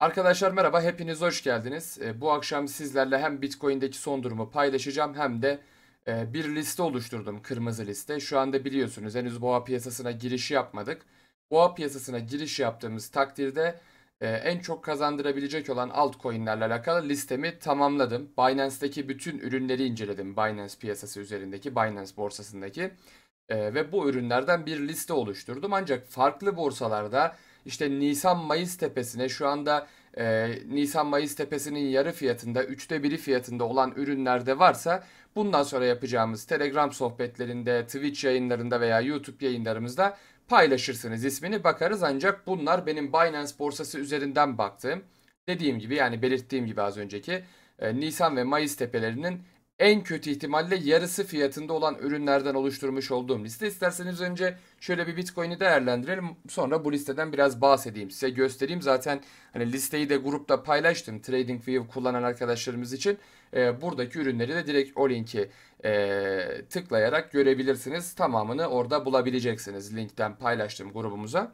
Arkadaşlar merhaba, hepiniz hoş geldiniz. Ee, bu akşam sizlerle hem Bitcoin'deki son durumu paylaşacağım hem de e, bir liste oluşturdum, kırmızı liste. Şu anda biliyorsunuz henüz boğa piyasasına girişi yapmadık. Boğa piyasasına giriş yaptığımız takdirde e, en çok kazandırabilecek olan altcoin'lerle alakalı listemi tamamladım. Binance'deki bütün ürünleri inceledim. Binance piyasası üzerindeki, Binance borsasındaki. E, ve bu ürünlerden bir liste oluşturdum. Ancak farklı borsalarda işte Nisan-Mayıs tepesine şu anda e, Nisan-Mayıs tepesinin yarı fiyatında, üçte biri fiyatında olan ürünlerde varsa bundan sonra yapacağımız Telegram sohbetlerinde, Twitch yayınlarında veya YouTube yayınlarımızda paylaşırsınız ismini bakarız ancak bunlar benim Binance borsası üzerinden baktığım dediğim gibi yani belirttiğim gibi az önceki e, Nisan ve Mayıs tepelerinin en kötü ihtimalle yarısı fiyatında olan ürünlerden oluşturmuş olduğum liste. İsterseniz önce şöyle bir Bitcoin'i değerlendirelim. Sonra bu listeden biraz bahsedeyim. Size göstereyim. Zaten hani listeyi de grupta paylaştım. TradingView kullanan arkadaşlarımız için. E, buradaki ürünleri de direkt o linki e, tıklayarak görebilirsiniz. Tamamını orada bulabileceksiniz. Linkten paylaştım grubumuza.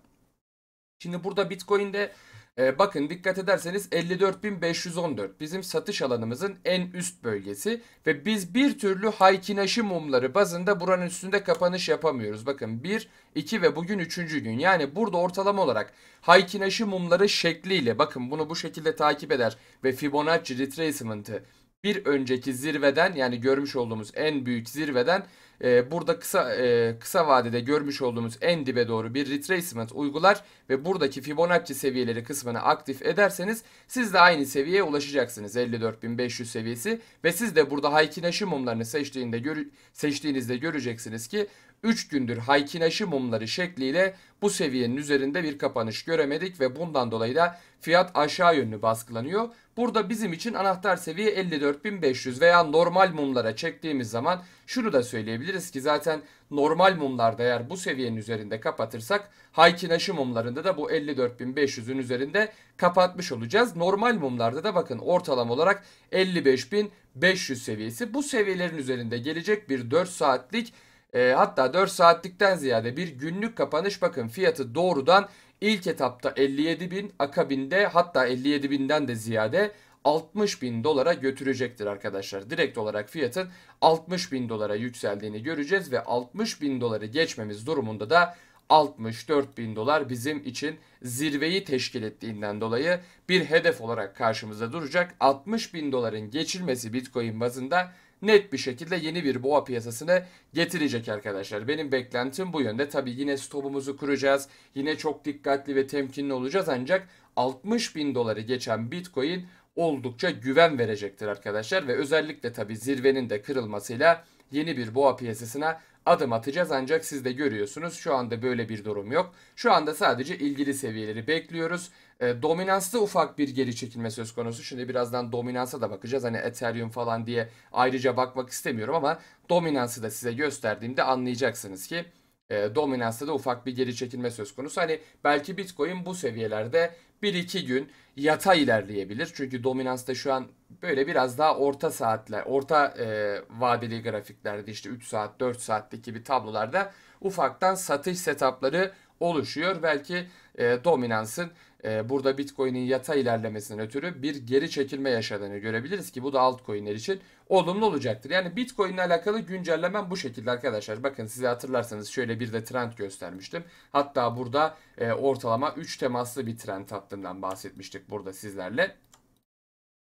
Şimdi burada Bitcoin'de e, bakın dikkat ederseniz 54.514 bizim satış alanımızın en üst bölgesi ve biz bir türlü Haykinaşı mumları bazında buranın üstünde kapanış yapamıyoruz. Bakın 1, 2 ve bugün 3. gün yani burada ortalama olarak Haykinaşı mumları şekliyle bakın bunu bu şekilde takip eder ve Fibonacci retracement'ı bir önceki zirveden yani görmüş olduğumuz en büyük zirveden e, burada kısa e, kısa vadede görmüş olduğumuz en dibe doğru bir retracement uygular ve buradaki Fibonacci seviyeleri kısmını aktif ederseniz siz de aynı seviyeye ulaşacaksınız 54.500 seviyesi ve siz de burada high Haykinaşı mumlarını seçtiğinde gör, seçtiğinizde göreceksiniz ki 3 gündür haykinaşı mumları şekliyle bu seviyenin üzerinde bir kapanış göremedik ve bundan dolayı da fiyat aşağı yönlü baskılanıyor. Burada bizim için anahtar seviye 54.500 veya normal mumlara çektiğimiz zaman şunu da söyleyebiliriz ki zaten normal mumlarda eğer bu seviyenin üzerinde kapatırsak Haykin aşı mumlarında da bu 54.500'ün üzerinde kapatmış olacağız. Normal mumlarda da bakın ortalama olarak 55.500 seviyesi bu seviyelerin üzerinde gelecek bir 4 saatlik e, hatta 4 saatlikten ziyade bir günlük kapanış bakın fiyatı doğrudan ilk etapta 57 bin akabinde hatta 57 binden de ziyade 60 bin dolara götürecektir arkadaşlar. Direkt olarak fiyatın 60 bin dolara yükseldiğini göreceğiz ve 60 bin doları geçmemiz durumunda da 64 bin dolar bizim için zirveyi teşkil ettiğinden dolayı bir hedef olarak karşımıza duracak. 60 bin doların geçilmesi Bitcoin bazında net bir şekilde yeni bir boğa piyasasına getirecek arkadaşlar. Benim beklentim bu yönde. Tabi yine stopumuzu kuracağız. Yine çok dikkatli ve temkinli olacağız ancak 60 bin doları geçen Bitcoin oldukça güven verecektir arkadaşlar ve özellikle tabi zirvenin de kırılmasıyla yeni bir boğa piyasasına adım atacağız ancak siz de görüyorsunuz şu anda böyle bir durum yok. Şu anda sadece ilgili seviyeleri bekliyoruz. E, dominansta ufak bir geri çekilme söz konusu. Şimdi birazdan dominansa da bakacağız. Hani Ethereum falan diye ayrıca bakmak istemiyorum ama dominansı da size gösterdiğimde anlayacaksınız ki e, dominansta da ufak bir geri çekilme söz konusu. Hani belki Bitcoin bu seviyelerde 1-2 gün yata ilerleyebilir. Çünkü dominansta şu an böyle biraz daha orta saatler, orta e, vadeli grafiklerde işte 3 saat, 4 saatlik gibi tablolarda ufaktan satış setupları oluşuyor. Belki e, dominansın ee, burada Bitcoin'in yatay ilerlemesinin ötürü bir geri çekilme yaşadığını görebiliriz ki bu da altcoin'ler için olumlu olacaktır. Yani Bitcoin'le alakalı güncellemem bu şekilde arkadaşlar. Bakın size hatırlarsanız şöyle bir de trend göstermiştim. Hatta burada e, ortalama 3 temaslı bir trend hattından bahsetmiştik burada sizlerle.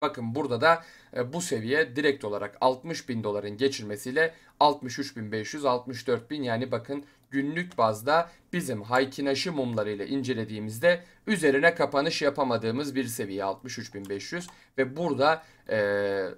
Bakın burada da e, bu seviye direkt olarak 60 bin doların geçirmesiyle 63.500-64.000 yani bakın günlük bazda bizim haykinaşı mumlarıyla incelediğimizde üzerine kapanış yapamadığımız bir seviye 63.500 ve burada e,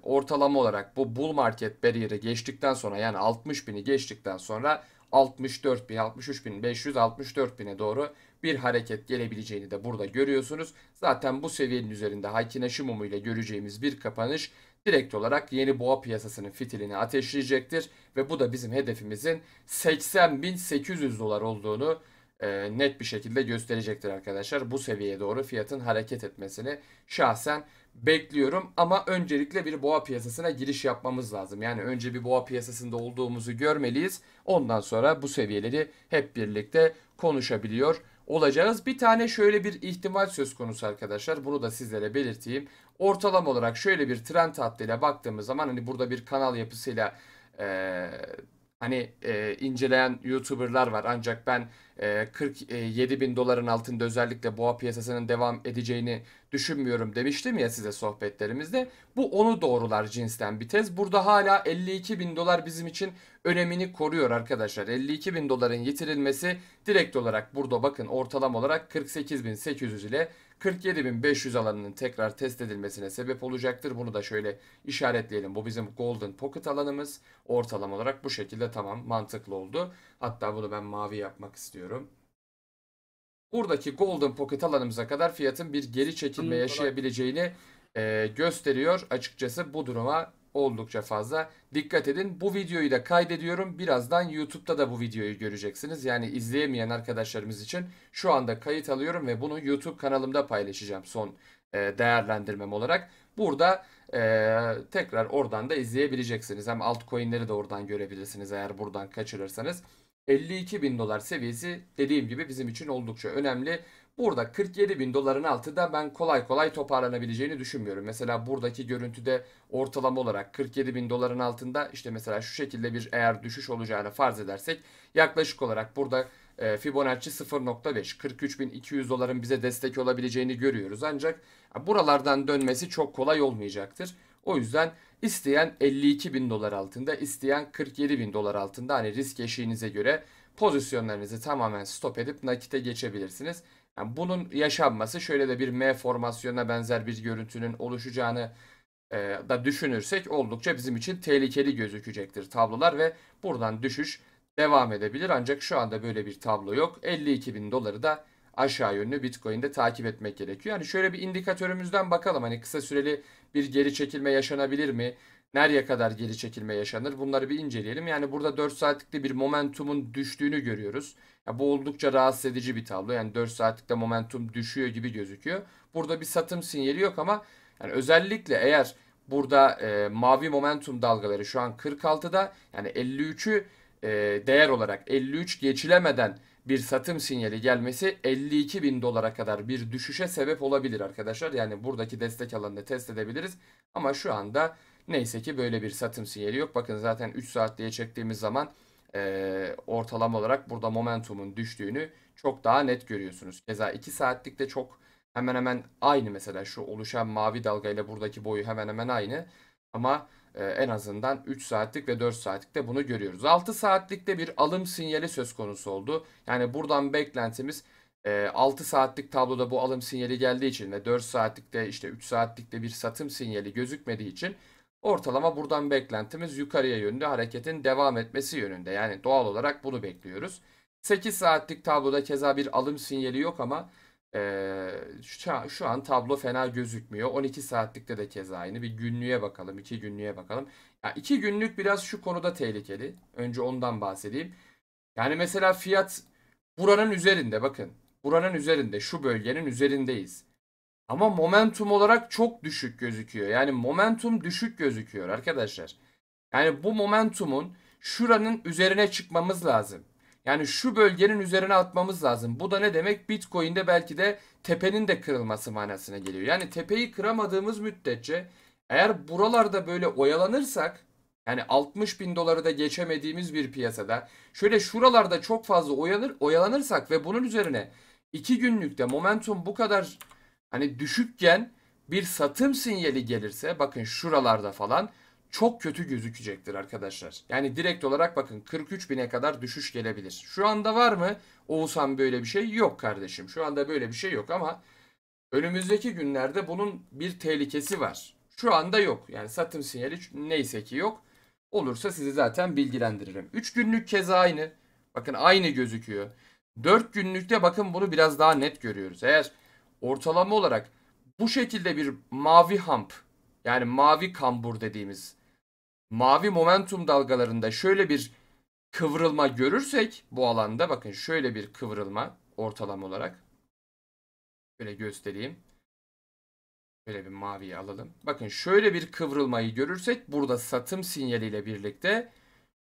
ortalama olarak bu bull market bariyeri geçtikten sonra yani 60.000'i geçtikten sonra 64.000, 63.500, 64.000'e doğru bir hareket gelebileceğini de burada görüyorsunuz. Zaten bu seviyenin üzerinde Haykine şimumu ile göreceğimiz bir kapanış direkt olarak yeni boğa piyasasının fitilini ateşleyecektir. Ve bu da bizim hedefimizin 80.800 dolar olduğunu e, net bir şekilde gösterecektir arkadaşlar. Bu seviyeye doğru fiyatın hareket etmesini şahsen bekliyorum. Ama öncelikle bir boğa piyasasına giriş yapmamız lazım. Yani önce bir boğa piyasasında olduğumuzu görmeliyiz. Ondan sonra bu seviyeleri hep birlikte konuşabiliyor olacağız. Bir tane şöyle bir ihtimal söz konusu arkadaşlar. Bunu da sizlere belirteyim. Ortalama olarak şöyle bir trend hattıyla baktığımız zaman hani burada bir kanal yapısıyla e, hani e, inceleyen YouTuber'lar var. Ancak ben e, 47 e, bin doların altında özellikle boğa piyasasının devam edeceğini düşünmüyorum demiştim ya size sohbetlerimizde. Bu onu doğrular cinsten bir tez. Burada hala 52 bin dolar bizim için önemini koruyor arkadaşlar. 52 bin doların yitirilmesi direkt olarak burada bakın ortalama olarak 48 bin 800 ile 47.500 alanının tekrar test edilmesine sebep olacaktır. Bunu da şöyle işaretleyelim. Bu bizim golden pocket alanımız. Ortalama olarak bu şekilde tamam mantıklı oldu. Hatta bunu ben mavi yapmak istiyorum. Buradaki golden pocket alanımıza kadar fiyatın bir geri çekilme yaşayabileceğini e, gösteriyor. Açıkçası bu duruma oldukça fazla. Dikkat edin bu videoyu da kaydediyorum. Birazdan YouTube'da da bu videoyu göreceksiniz. Yani izleyemeyen arkadaşlarımız için şu anda kayıt alıyorum ve bunu YouTube kanalımda paylaşacağım son e, değerlendirmem olarak. Burada e, tekrar oradan da izleyebileceksiniz. Hem altcoin'leri de oradan görebilirsiniz eğer buradan kaçırırsanız. 52 bin dolar seviyesi dediğim gibi bizim için oldukça önemli. Burada 47 bin doların altında ben kolay kolay toparlanabileceğini düşünmüyorum. Mesela buradaki görüntüde ortalama olarak 47 bin doların altında işte mesela şu şekilde bir eğer düşüş olacağını farz edersek yaklaşık olarak burada e, Fibonacci 0.5 43.200 doların bize destek olabileceğini görüyoruz. Ancak buralardan dönmesi çok kolay olmayacaktır. O yüzden isteyen 52 bin dolar altında, isteyen 47 bin dolar altında hani risk eşiğinize göre pozisyonlarınızı tamamen stop edip nakite geçebilirsiniz. Yani bunun yaşanması şöyle de bir M formasyonuna benzer bir görüntünün oluşacağını e, da düşünürsek oldukça bizim için tehlikeli gözükecektir tablolar ve buradan düşüş devam edebilir. Ancak şu anda böyle bir tablo yok. 52 bin doları da aşağı yönlü Bitcoin'de takip etmek gerekiyor. Yani şöyle bir indikatörümüzden bakalım hani kısa süreli bir geri çekilme yaşanabilir mi? Nereye kadar geri çekilme yaşanır? Bunları bir inceleyelim. Yani burada 4 saatlikte bir momentumun düştüğünü görüyoruz. Ya bu oldukça rahatsız edici bir tablo. Yani 4 saatlikte momentum düşüyor gibi gözüküyor. Burada bir satım sinyali yok ama yani özellikle eğer burada e, mavi momentum dalgaları şu an 46'da yani 53'ü e, değer olarak 53 geçilemeden bir satım sinyali gelmesi 52 bin dolara kadar bir düşüşe sebep olabilir arkadaşlar. Yani buradaki destek alanını test edebiliriz. Ama şu anda Neyse ki böyle bir satım sinyali yok. Bakın zaten 3 saatliğe çektiğimiz zaman e, ortalama olarak burada momentumun düştüğünü çok daha net görüyorsunuz. Keza 2 de çok hemen hemen aynı mesela şu oluşan mavi dalga ile buradaki boyu hemen hemen aynı. Ama e, en azından 3 saatlik ve 4 de bunu görüyoruz. 6 saatlikte bir alım sinyali söz konusu oldu. Yani buradan beklentimiz e, 6 saatlik tabloda bu alım sinyali geldiği için ve 4 saatlikte işte 3 saatlikte bir satım sinyali gözükmediği için Ortalama buradan beklentimiz yukarıya yönlü hareketin devam etmesi yönünde. Yani doğal olarak bunu bekliyoruz. 8 saatlik tabloda keza bir alım sinyali yok ama ee, şu, an, şu an tablo fena gözükmüyor. 12 saatlikte de keza aynı. Bir günlüğe bakalım, iki günlüğe bakalım. Ya günlük biraz şu konuda tehlikeli. Önce ondan bahsedeyim. Yani mesela fiyat buranın üzerinde bakın. Buranın üzerinde, şu bölgenin üzerindeyiz. Ama momentum olarak çok düşük gözüküyor. Yani momentum düşük gözüküyor arkadaşlar. Yani bu momentumun şuranın üzerine çıkmamız lazım. Yani şu bölgenin üzerine atmamız lazım. Bu da ne demek? Bitcoin'de belki de tepenin de kırılması manasına geliyor. Yani tepeyi kıramadığımız müddetçe eğer buralarda böyle oyalanırsak yani 60 bin doları da geçemediğimiz bir piyasada şöyle şuralarda çok fazla oyalanır, oyalanırsak ve bunun üzerine 2 günlükte momentum bu kadar Hani düşükken bir satım sinyali gelirse bakın şuralarda falan çok kötü gözükecektir arkadaşlar. Yani direkt olarak bakın 43 bine kadar düşüş gelebilir. Şu anda var mı Oğuzhan böyle bir şey? Yok kardeşim. Şu anda böyle bir şey yok ama önümüzdeki günlerde bunun bir tehlikesi var. Şu anda yok. Yani satım sinyali neyse ki yok. Olursa sizi zaten bilgilendiririm. 3 günlük kez aynı. Bakın aynı gözüküyor. 4 günlükte bakın bunu biraz daha net görüyoruz. Eğer ortalama olarak bu şekilde bir mavi hump yani mavi kambur dediğimiz mavi momentum dalgalarında şöyle bir kıvrılma görürsek bu alanda bakın şöyle bir kıvrılma ortalama olarak böyle göstereyim. Böyle bir maviyi alalım. Bakın şöyle bir kıvrılmayı görürsek burada satım sinyaliyle birlikte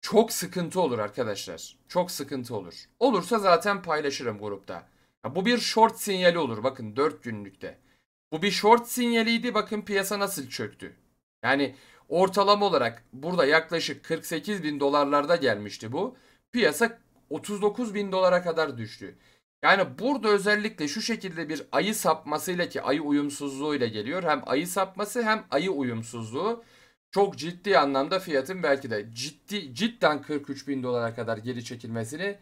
çok sıkıntı olur arkadaşlar. Çok sıkıntı olur. Olursa zaten paylaşırım grupta. Bu bir short sinyali olur bakın 4 günlükte. Bu bir short sinyaliydi bakın piyasa nasıl çöktü. Yani ortalama olarak burada yaklaşık 48 bin dolarlarda gelmişti bu. Piyasa 39 bin dolara kadar düştü. Yani burada özellikle şu şekilde bir ayı sapmasıyla ki ayı uyumsuzluğuyla geliyor. Hem ayı sapması hem ayı uyumsuzluğu çok ciddi anlamda fiyatın belki de ciddi cidden 43 bin dolara kadar geri çekilmesini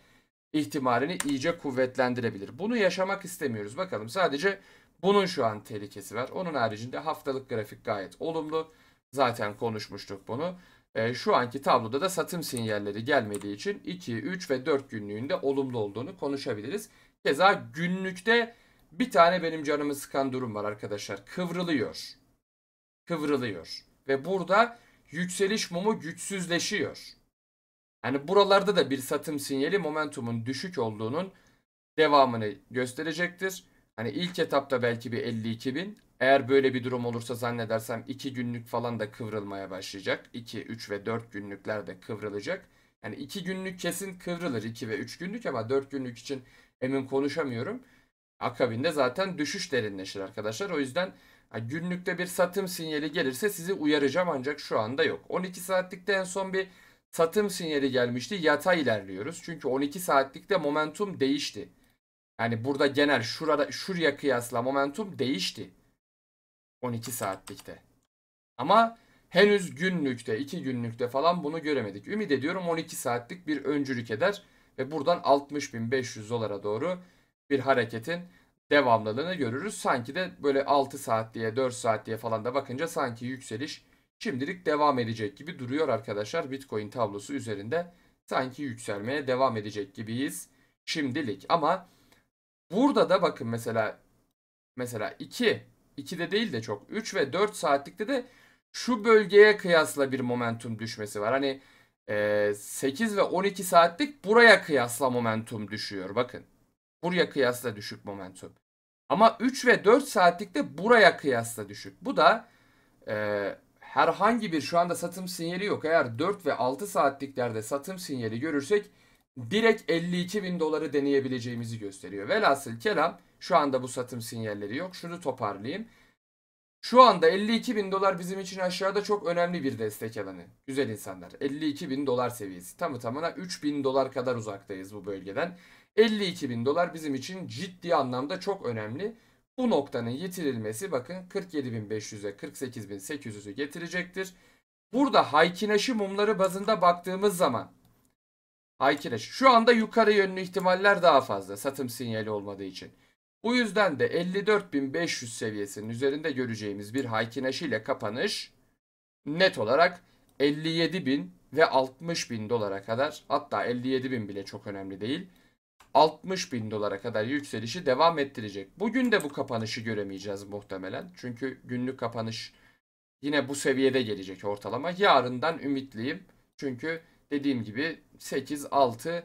ihtimalini iyice kuvvetlendirebilir. Bunu yaşamak istemiyoruz. Bakalım sadece bunun şu an tehlikesi var. Onun haricinde haftalık grafik gayet olumlu. Zaten konuşmuştuk bunu. E, şu anki tabloda da satım sinyalleri gelmediği için 2, 3 ve 4 günlüğünde olumlu olduğunu konuşabiliriz. Keza günlükte bir tane benim canımı sıkan durum var arkadaşlar. Kıvrılıyor. Kıvrılıyor. Ve burada yükseliş mumu güçsüzleşiyor. Yani buralarda da bir satım sinyali momentumun düşük olduğunun devamını gösterecektir. Hani ilk etapta belki bir 52 bin. Eğer böyle bir durum olursa zannedersem 2 günlük falan da kıvrılmaya başlayacak. 2, 3 ve 4 günlükler de kıvrılacak. Yani 2 günlük kesin kıvrılır 2 ve 3 günlük ama 4 günlük için emin konuşamıyorum. Akabinde zaten düşüş derinleşir arkadaşlar. O yüzden günlükte bir satım sinyali gelirse sizi uyaracağım ancak şu anda yok. 12 saatlikte en son bir satım sinyali gelmişti. Yatay ilerliyoruz. Çünkü 12 saatlikte momentum değişti. Yani burada genel şurada şuraya kıyasla momentum değişti. 12 saatlikte. Ama henüz günlükte, 2 günlükte falan bunu göremedik. Ümit ediyorum 12 saatlik bir öncülük eder ve buradan 60.500 dolara doğru bir hareketin devamlılığını görürüz. Sanki de böyle 6 saatliğe, diye 4 saat falan da bakınca sanki yükseliş şimdilik devam edecek gibi duruyor arkadaşlar. Bitcoin tablosu üzerinde sanki yükselmeye devam edecek gibiyiz şimdilik. Ama burada da bakın mesela mesela 2 2 de değil de çok 3 ve 4 saatlikte de şu bölgeye kıyasla bir momentum düşmesi var. Hani 8 e, ve 12 saatlik buraya kıyasla momentum düşüyor. Bakın. Buraya kıyasla düşük momentum. Ama 3 ve 4 saatlikte buraya kıyasla düşük. Bu da e, herhangi bir şu anda satım sinyali yok. Eğer 4 ve 6 saatliklerde satım sinyali görürsek direkt 52 bin doları deneyebileceğimizi gösteriyor. Velhasıl kelam şu anda bu satım sinyalleri yok. Şunu toparlayayım. Şu anda 52 bin dolar bizim için aşağıda çok önemli bir destek alanı. Güzel insanlar. 52 bin dolar seviyesi. Tamı tamına 3 bin dolar kadar uzaktayız bu bölgeden. 52 bin dolar bizim için ciddi anlamda çok önemli. Bu noktanın yitirilmesi bakın 47.500'e 48.800'ü getirecektir. Burada Haykinaş'ı mumları bazında baktığımız zaman Haykinaş şu anda yukarı yönlü ihtimaller daha fazla satım sinyali olmadığı için. Bu yüzden de 54.500 seviyesinin üzerinde göreceğimiz bir Haykinaş ile kapanış net olarak 57.000 ve 60.000 dolara kadar hatta 57.000 bile çok önemli değil 60 bin dolara kadar yükselişi devam ettirecek. Bugün de bu kapanışı göremeyeceğiz muhtemelen. Çünkü günlük kapanış yine bu seviyede gelecek ortalama. Yarından ümitliyim. Çünkü dediğim gibi 8, 6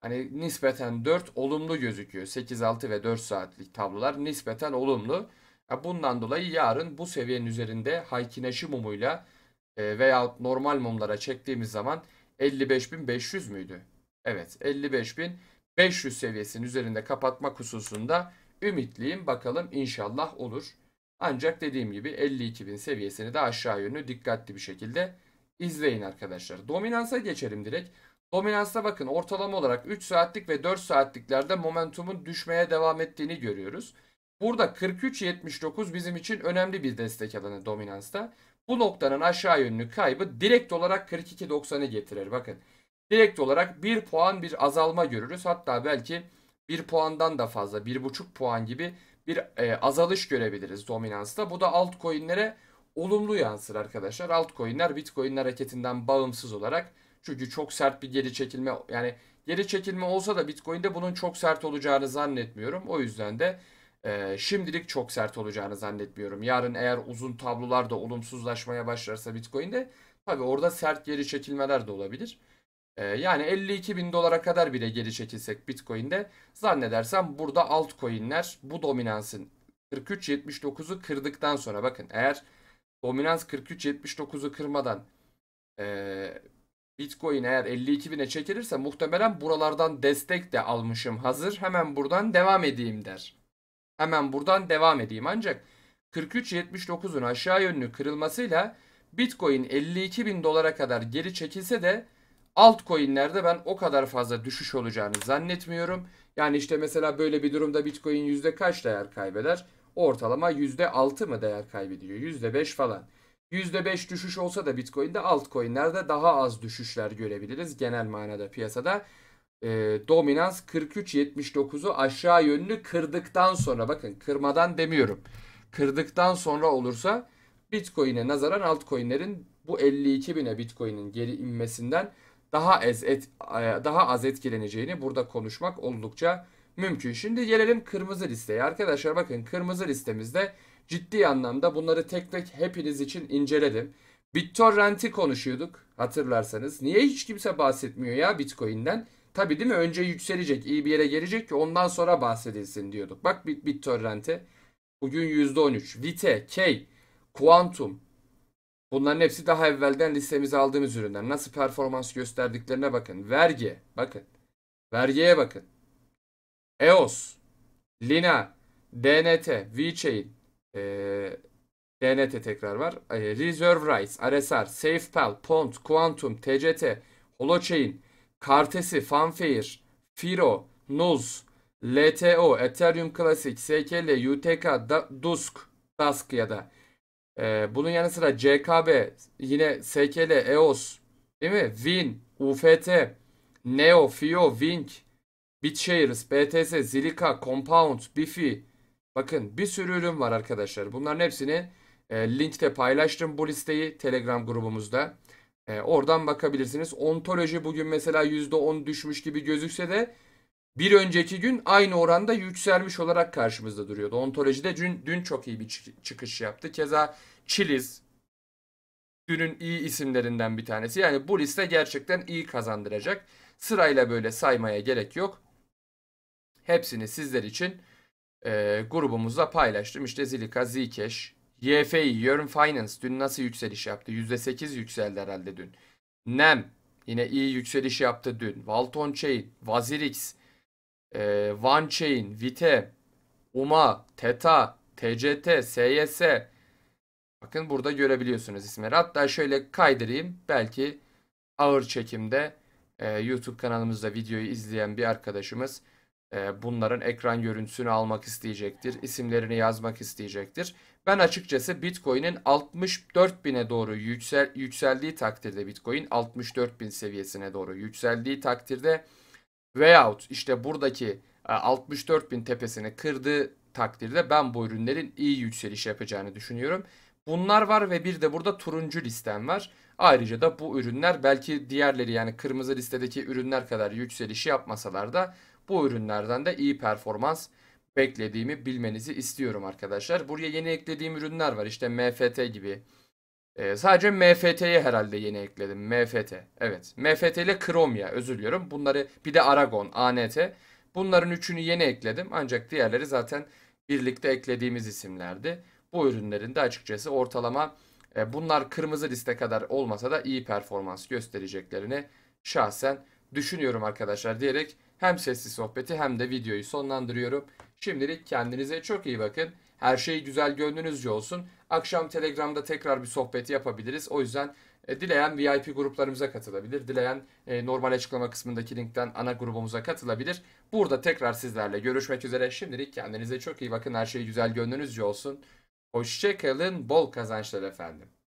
hani nispeten 4 olumlu gözüküyor. 8, 6 ve 4 saatlik tablolar nispeten olumlu. Bundan dolayı yarın bu seviyenin üzerinde Haykineşi mumuyla e, veya normal mumlara çektiğimiz zaman 55.500 müydü? Evet 55.000 500 seviyesinin üzerinde kapatmak hususunda ümitliyim. Bakalım inşallah olur. Ancak dediğim gibi 52.000 seviyesini de aşağı yönlü dikkatli bir şekilde izleyin arkadaşlar. Dominansa geçelim direkt. Dominansa bakın ortalama olarak 3 saatlik ve 4 saatliklerde momentumun düşmeye devam ettiğini görüyoruz. Burada 43.79 bizim için önemli bir destek alanı dominansta. Bu noktanın aşağı yönlü kaybı direkt olarak 42.90'ı getirir. Bakın direkt olarak 1 puan bir azalma görürüz. Hatta belki 1 puandan da fazla 1.5 puan gibi bir e, azalış görebiliriz dominansta. Bu da altcoin'lere olumlu yansır arkadaşlar. Altcoin'ler Bitcoin hareketinden bağımsız olarak çünkü çok sert bir geri çekilme yani geri çekilme olsa da Bitcoin'de bunun çok sert olacağını zannetmiyorum. O yüzden de e, şimdilik çok sert olacağını zannetmiyorum. Yarın eğer uzun tablolar da olumsuzlaşmaya başlarsa Bitcoin'de tabi orada sert geri çekilmeler de olabilir. Ee, yani 52 bin dolara kadar bile geri çekilsek Bitcoin'de zannedersem burada altcoin'ler bu dominansın 43.79'u kırdıktan sonra bakın eğer dominans 43.79'u kırmadan e, Bitcoin eğer 52.000'e çekilirse muhtemelen buralardan destek de almışım hazır hemen buradan devam edeyim der. Hemen buradan devam edeyim ancak 43.79'un aşağı yönlü kırılmasıyla Bitcoin 52 bin dolara kadar geri çekilse de Altcoin'lerde ben o kadar fazla düşüş olacağını zannetmiyorum. Yani işte mesela böyle bir durumda Bitcoin yüzde kaç değer kaybeder? Ortalama yüzde altı mı değer kaybediyor? Yüzde beş falan. Yüzde beş düşüş olsa da Bitcoin'de altcoin'lerde daha az düşüşler görebiliriz genel manada piyasada. E, dominans 43.79'u aşağı yönlü kırdıktan sonra bakın kırmadan demiyorum. Kırdıktan sonra olursa Bitcoin'e nazaran altcoin'lerin bu 52.000'e Bitcoin'in geri inmesinden daha az et, e, daha az etkileneceğini burada konuşmak oldukça mümkün. Şimdi gelelim kırmızı listeye. Arkadaşlar bakın kırmızı listemizde ciddi anlamda bunları tek tek hepiniz için inceledim. BitTorrent'i konuşuyorduk hatırlarsanız. Niye hiç kimse bahsetmiyor ya Bitcoin'den? Tabii değil mi? Önce yükselecek, iyi bir yere gelecek ki ondan sonra bahsedilsin diyorduk. Bak BitTorrent'e bugün %13. Vite, K, Quantum, Bunların hepsi daha evvelden listemize aldığımız ürünler. Nasıl performans gösterdiklerine bakın. Vergi. Bakın. Vergiye bakın. EOS. Lina. DNT. VeChain. Ee, DNT tekrar var. Ee, Reserve Rights. RSR. SafePal. Pont. Quantum. TCT. Holochain. Kartesi. Fanfare. Firo. Nuz. LTO. Ethereum Classic. SKL. UTK. Da, Dusk. Dusk ya da ee, bunun yanı sıra CKB, yine SKL, EOS, değil mi? VIN, UFT, Neo, FIO, Wink, BitShares, BTC, Zilika, Compound, Bifi. Bakın bir sürü ürün var arkadaşlar. Bunların hepsini e, linkte paylaştım bu listeyi Telegram grubumuzda. E, oradan bakabilirsiniz. Ontoloji bugün mesela %10 düşmüş gibi gözükse de bir önceki gün aynı oranda yükselmiş olarak karşımızda duruyordu. Ontolojide dün, dün çok iyi bir çıkış yaptı. Keza Çiliz dünün iyi isimlerinden bir tanesi. Yani bu liste gerçekten iyi kazandıracak. Sırayla böyle saymaya gerek yok. Hepsini sizler için e, grubumuzda paylaştım. İşte Zilika, Zcash, YFI, Yearn Finance dün nasıl yükseliş yaptı? %8 yükseldi herhalde dün. NEM yine iyi yükseliş yaptı dün. Valton Chain, Vazirix, e, Van Chain, Vite, Uma, Teta, TCT, SYS. Bakın burada görebiliyorsunuz isimleri. Hatta şöyle kaydırayım. Belki ağır çekimde e, YouTube kanalımızda videoyu izleyen bir arkadaşımız e, bunların ekran görüntüsünü almak isteyecektir. isimlerini yazmak isteyecektir. Ben açıkçası Bitcoin'in 64 bine doğru yüksel, yükseldiği takdirde Bitcoin 64 bin seviyesine doğru yükseldiği takdirde Veyahut işte buradaki 64 e, bin tepesini kırdığı takdirde ben bu ürünlerin iyi yükseliş yapacağını düşünüyorum. Bunlar var ve bir de burada turuncu listem var. Ayrıca da bu ürünler belki diğerleri yani kırmızı listedeki ürünler kadar yükselişi yapmasalar da bu ürünlerden de iyi performans beklediğimi bilmenizi istiyorum arkadaşlar. Buraya yeni eklediğim ürünler var işte MFT gibi, e, sadece MFT'yi herhalde yeni ekledim. MFT. Evet. MFT ile Chromia. Özür diliyorum. Bunları bir de Aragon, ANT. Bunların üçünü yeni ekledim. Ancak diğerleri zaten birlikte eklediğimiz isimlerdi. Bu ürünlerin de açıkçası ortalama e, bunlar kırmızı liste kadar olmasa da iyi performans göstereceklerini şahsen düşünüyorum arkadaşlar diyerek hem sessiz sohbeti hem de videoyu sonlandırıyorum. Şimdilik kendinize çok iyi bakın. Her şey güzel gönlünüzce olsun. Akşam Telegram'da tekrar bir sohbeti yapabiliriz. O yüzden e, dileyen VIP gruplarımıza katılabilir. Dileyen e, normal açıklama kısmındaki linkten ana grubumuza katılabilir. Burada tekrar sizlerle görüşmek üzere. Şimdilik kendinize çok iyi bakın. Her şey güzel gönlünüzce olsun. Hoşçakalın. Bol kazançlar efendim.